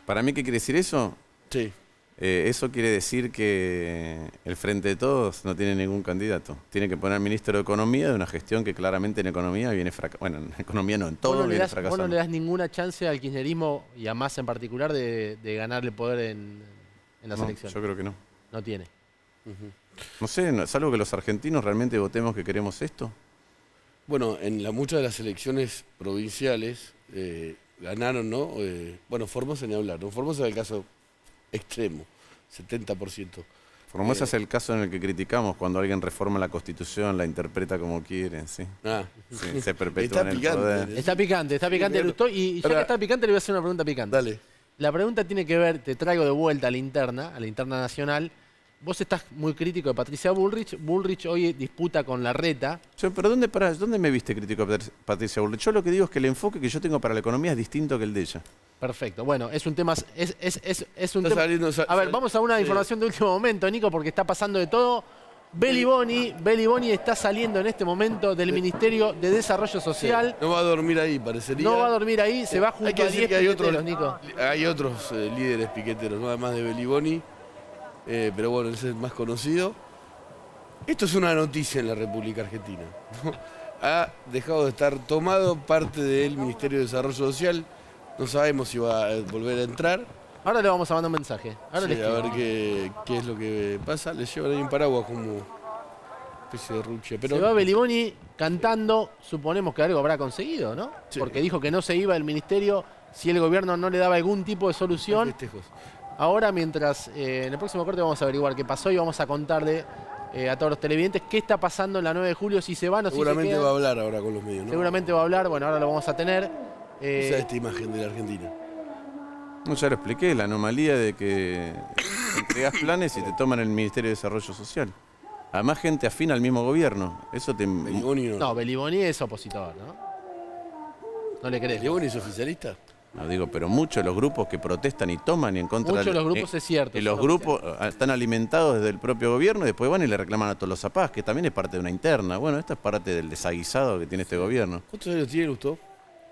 ¿Para mí qué quiere decir eso? Sí. Eh, eso quiere decir que el Frente de Todos no tiene ningún candidato. Tiene que poner ministro de Economía de una gestión que claramente en economía viene fracasando. Bueno, en economía no, en todo viene fracasando. no le das ninguna chance al kirchnerismo y a Massa en particular de, ganarle poder en, las elecciones. Yo creo que no. No tiene. No sé, ¿es algo que los argentinos realmente votemos que queremos esto. Bueno, en muchas de las elecciones provinciales eh, ganaron, ¿no? Eh, bueno, Formosa ni hablar, ¿no? Formosa es el caso extremo, 70%. Formosa eh, es el caso en el que criticamos cuando alguien reforma la Constitución, la interpreta como quiere, ¿sí? Ah. se perpetúa está picante, poder. Está picante, está picante. Y ya que está picante, le voy a hacer una pregunta picante. Dale. La pregunta tiene que ver, te traigo de vuelta a la interna, a la interna nacional, Vos estás muy crítico de Patricia Bullrich. Bullrich hoy disputa con la reta. pero ¿dónde, me viste crítico de Patricia Bullrich? Yo lo que digo es que el enfoque que yo tengo para la economía es distinto que el de ella. Perfecto. Bueno, es un tema. Es, a ver, vamos a una información de último momento, Nico, porque está pasando de todo. Belly Boni, está saliendo en este momento del eh, Ministerio de Desarrollo Social. no va a dormir ahí, parecería. No va a dormir ahí, se va junto hay a 10 que hay otros, Nico. Hay otros eh, líderes piqueteros, además de Belly Boni. Eh, pero bueno, ese es el más conocido. Esto es una noticia en la República Argentina. Ha dejado de estar tomado parte del Ministerio de Desarrollo Social. No sabemos si va a volver a entrar. Ahora le vamos a mandar un mensaje. a ver qué, es lo que pasa. Le llevan ahí un paraguas como especie de Se va Beliboni cantando, suponemos que algo habrá conseguido, ¿no? Porque dijo que no se iba del ministerio si el gobierno no le daba algún tipo de solución. Ahora, mientras eh, en el próximo corte vamos a averiguar qué pasó y vamos a contarle eh, a todos los televidentes qué está pasando en la 9 de julio, si se van o si se quedan. Seguramente va a hablar ahora con los medios, ¿no? Seguramente va a hablar, bueno, ahora lo vamos a tener. Eh... es esta imagen de la Argentina. No, ya lo expliqué, la anomalía de que entregas planes y te toman el Ministerio de Desarrollo Social. Además, gente afina al mismo gobierno. Eso te... no. no Beliboni es opositor, ¿no? No le crees. ¿Beliboni es oficialista? No digo, pero muchos los grupos que protestan y toman y en contra... Muchos de los grupos, es cierto. Y los grupos ah, están alimentados desde el propio gobierno y después van y le reclaman a todos los zapás, que también es parte de una interna. Bueno, esta es parte del desaguisado que tiene este gobierno. ¿Cuántos años tiene Lustó?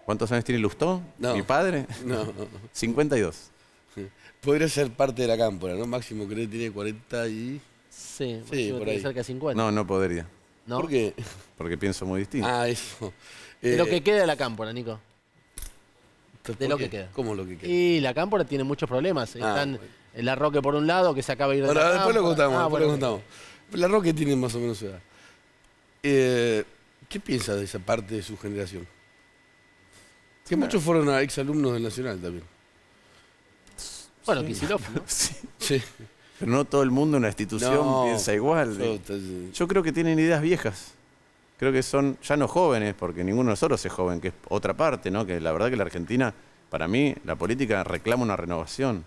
¿Cuántos años tiene Lustó? ¿Mi padre? No. 52. Podría ser parte de la cámpora, ¿no? Máximo creo que tiene 40 y... Sí, sí por cerca de 50. No, no podría. ¿Por qué? Porque pienso muy distinto. Ah, eso. lo eh, que queda de la cámpora, Nico de lo que queda. lo que queda? Y la cámpora tiene muchos problemas. Ah, Están la Roque por un lado, que se acaba de ir de la después lo contamos, ah, después lo contamos. La Roque tiene más o menos su edad. Eh, ¿Qué piensa de esa parte de su generación? Que muchos fueron exalumnos del Nacional también. Bueno, sí. ¿no? Pero no todo el mundo en la institución piensa igual. yo creo que tienen ideas viejas creo que son ya no jóvenes, porque ninguno de nosotros es joven, que es otra parte, ¿no? Que la verdad que la Argentina, para mí, la política reclama una renovación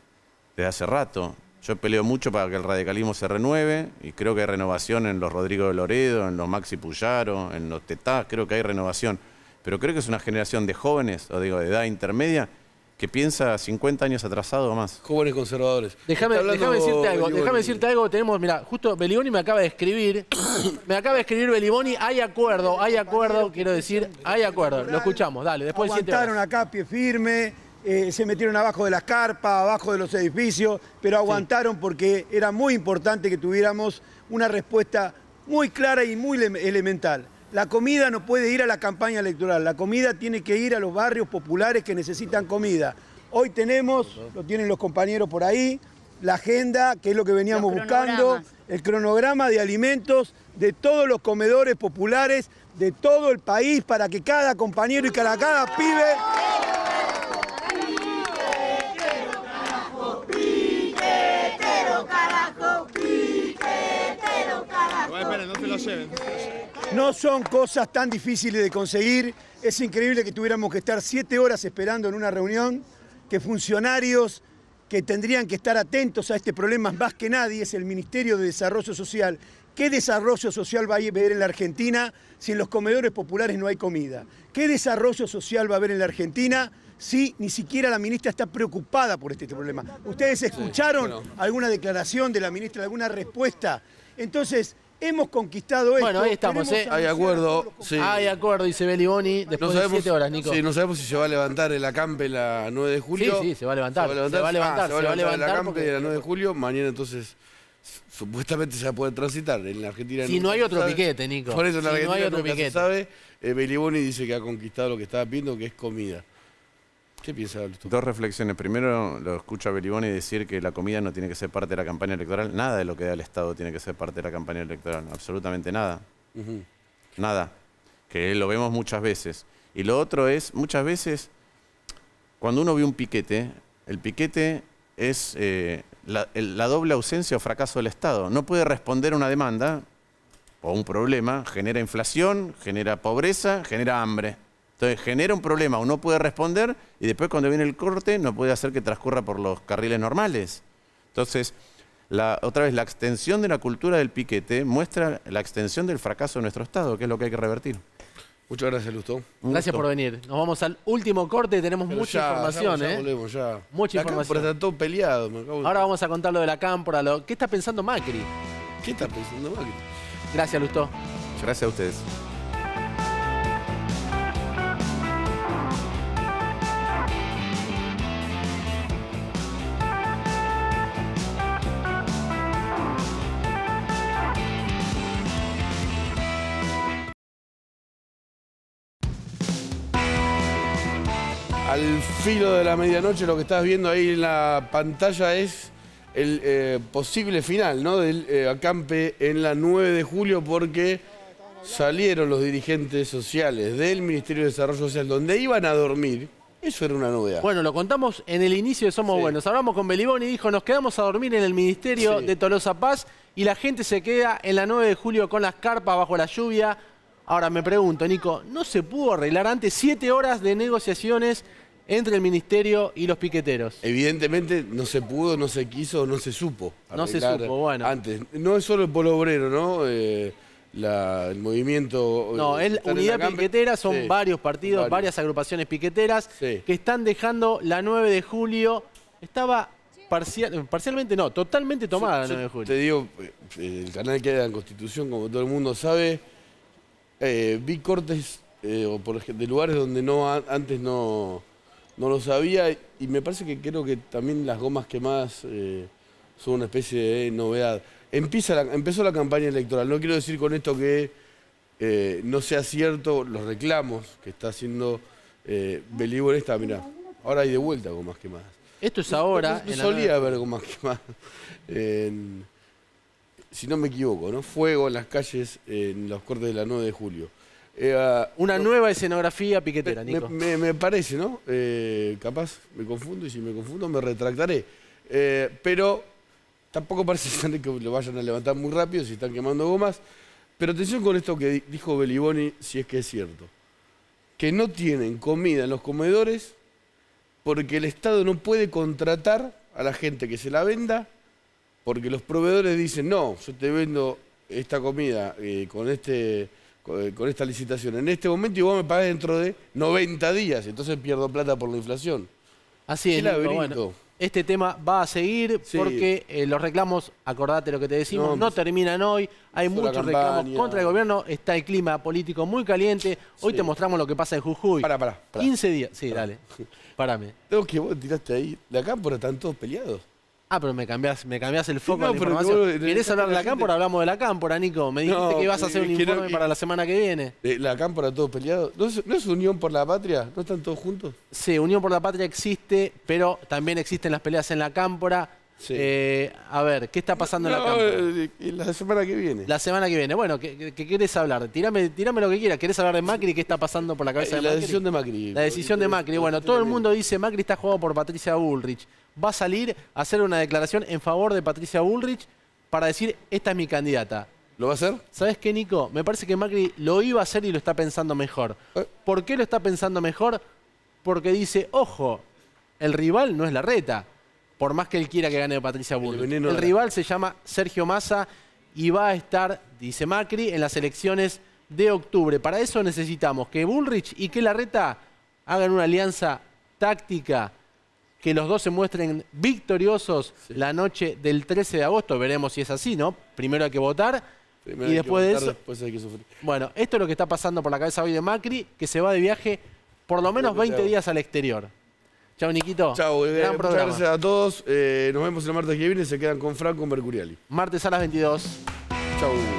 desde hace rato. Yo peleo mucho para que el radicalismo se renueve y creo que hay renovación en los Rodrigo de Loredo, en los Maxi Puyaro, en los Tetá, creo que hay renovación. Pero creo que es una generación de jóvenes, o digo, de edad intermedia, que piensa 50 años atrasado o más. Jóvenes conservadores. Déjame decirte algo, déjame decirte algo, tenemos, mira, justo Beliboni me acaba de escribir, me acaba de escribir Beliboni, hay acuerdo, hay acuerdo, quiero decir, hay acuerdo, lo escuchamos, dale, después Aguantaron acá pie firme, eh, se metieron abajo de las carpas, abajo de los edificios, pero aguantaron porque era muy importante que tuviéramos una respuesta muy clara y muy elemental. La comida no puede ir a la campaña electoral, la comida tiene que ir a los barrios populares que necesitan comida. Hoy tenemos, lo tienen los compañeros por ahí, la agenda, que es lo que veníamos buscando, el cronograma de alimentos de todos los comedores populares de todo el país para que cada compañero y cada, cada pibe no son cosas tan difíciles de conseguir. Es increíble que tuviéramos que estar siete horas esperando en una reunión, que funcionarios que tendrían que estar atentos a este problema más que nadie es el Ministerio de Desarrollo Social. ¿Qué desarrollo social va a haber en la Argentina si en los comedores populares no hay comida? ¿Qué desarrollo social va a haber en la Argentina si ni siquiera la ministra está preocupada por este problema? ¿Ustedes escucharon alguna declaración de la ministra, alguna respuesta? Entonces, Hemos conquistado esto. Bueno, ahí estamos, ¿eh? Hay acuerdo. Sí. Hay acuerdo, dice Beliboni, después de siete horas, Nico. Sí, no sabemos si se va a levantar el acampe la 9 de julio. Sí, sí, se va a levantar. Se va a levantar, se va a levantar, ah, se va el acampe la 9 de julio. Mañana entonces supuestamente se va a poder transitar en la Argentina. Si no hay otro piquete, Nico. Por eso en si la Argentina no hay otro nunca piquete. se sabe. Eh, Boni dice que ha conquistado lo que estaba pidiendo, que es comida. Dos reflexiones. Primero, lo escucho a y decir que la comida no tiene que ser parte de la campaña electoral. Nada de lo que da el Estado tiene que ser parte de la campaña electoral. Absolutamente nada. Nada. Que lo vemos muchas veces. Y lo otro es, muchas veces, cuando uno ve un piquete, el piquete es eh, la, la doble ausencia o fracaso del Estado. No puede responder a una demanda o un problema, genera inflación, genera pobreza, genera hambre. Entonces genera un problema, uno puede responder y después cuando viene el corte no puede hacer que transcurra por los carriles normales. Entonces, otra vez, la extensión de la cultura del piquete muestra la extensión del fracaso de nuestro Estado, que es lo que hay que revertir. Muchas gracias, Lustó. Gracias por venir. Nos vamos al último corte, tenemos mucha información. ¿eh? Mucha información. está todo peleado. Ahora vamos a contar lo de la cámpora. ¿Qué está pensando Macri? ¿Qué está pensando Macri? Gracias, Lustó. Gracias a ustedes. filo de la medianoche lo que estás viendo ahí en la pantalla es el eh, posible final del eh, acampe en la 9 de julio porque salieron los dirigentes sociales del Ministerio de Desarrollo Social donde iban a dormir. Eso era una novedad. Bueno, lo contamos en el inicio de Somos Buenos. Hablamos con Belibón y dijo, nos quedamos a dormir en el Ministerio de Tolosa Paz y la gente se queda en la 9 de julio con las carpas bajo la lluvia. Ahora me pregunto, Nico, ¿no se pudo arreglar antes siete horas de negociaciones entre el ministerio y los piqueteros. Evidentemente no se pudo, no se quiso, no se supo. No se supo, bueno. Antes, no es solo el polo obrero, ¿no? Eh, el movimiento... Eh, no, es unidad piquetera, son varios partidos, varias agrupaciones piqueteras que están dejando la 9 de julio. Estaba parcial, parcialmente, no, totalmente tomada la 9 de julio. Te digo, eh, el canal que queda en Constitución, como todo el mundo sabe. vi cortes o de lugares donde no antes no, no lo sabía y me parece que creo que también las gomas quemadas eh, son una especie de novedad. Empieza la, empezó la campaña electoral. No quiero decir con esto que eh, no sea cierto los reclamos que está haciendo eh, esta. Mirá, ahora hay de vuelta gomas quemadas. Esto es ahora. No, solía haber gomas quemadas. si no me equivoco, ¿no? Fuego en las calles en los cortes de la 9 de julio. Eh, ah, una nueva escenografía piquetera, Nico. Me, parece, ¿no? Eh, capaz me confundo y si me confundo me retractaré. Eh, pero tampoco parece que lo vayan a levantar muy rápido si están quemando gomas. Pero atención con esto que dijo Beliboni, si es que es cierto. Que no tienen comida en los comedores porque el Estado no puede contratar a la gente que se la venda porque los proveedores dicen, no, yo te vendo esta comida con este eh, con, esta licitación en este momento y vos me pagás dentro de 90 días, entonces pierdo plata por la inflación. Así es, este tema va a seguir porque eh, los reclamos, acordate lo que te decimos, no, terminan hoy, hay muchos reclamos contra el gobierno, está el clima político muy caliente, hoy te mostramos lo que pasa en Jujuy. Para, para. 15 días, sí, dale, parame. Tengo que vos tiraste ahí, de acá por están todos peleados. Ah, pero me cambiás, me cambiás el foco ¿Querés hablar de la cámpora? Hablamos de la cámpora, Nico. Me dijiste que ibas a hacer un eh, informe para la semana que viene. Eh, ¿La cámpora todo peleado. ¿No es, Unión por la Patria? ¿No están todos juntos? Sí, Unión por la Patria existe, pero también existen las peleas en la cámpora. Eh, a ver, ¿qué está pasando en la cámpora? La semana que viene. La semana que viene. Bueno, ¿qué, quieres querés hablar? Tirame, lo que quieras. ¿Querés hablar de Macri? ¿Qué está pasando por la cabeza de Macri? La decisión de Macri. La decisión de Macri. Bueno, todo el mundo dice Macri está jugado por Patricia Bullrich va a salir a hacer una declaración en favor de Patricia Bullrich para decir, esta es mi candidata. ¿Lo va a hacer? ¿Sabes qué, Nico? Me parece que Macri lo iba a hacer y lo está pensando mejor. Eh. ¿Por qué lo está pensando mejor? Porque dice, ojo, el rival no es la reta, por más que él quiera que gane Patricia Bullrich. El, rival se llama Sergio Massa y va a estar, dice Macri, en las elecciones de octubre. Para eso necesitamos que Bullrich y que la reta hagan una alianza táctica que los dos se muestren victoriosos la noche del 13 de agosto. Veremos si es así, ¿no? Primero hay que votar y después de eso... hay que sufrir. Bueno, esto es lo que está pasando por la cabeza hoy de Macri, que se va de viaje por lo menos 20 días al exterior. Chao, Niquito. Chao, Gran gracias a todos. Eh, nos vemos el martes que viene. Se quedan con Franco Mercuriali. Martes a las 22. Chao.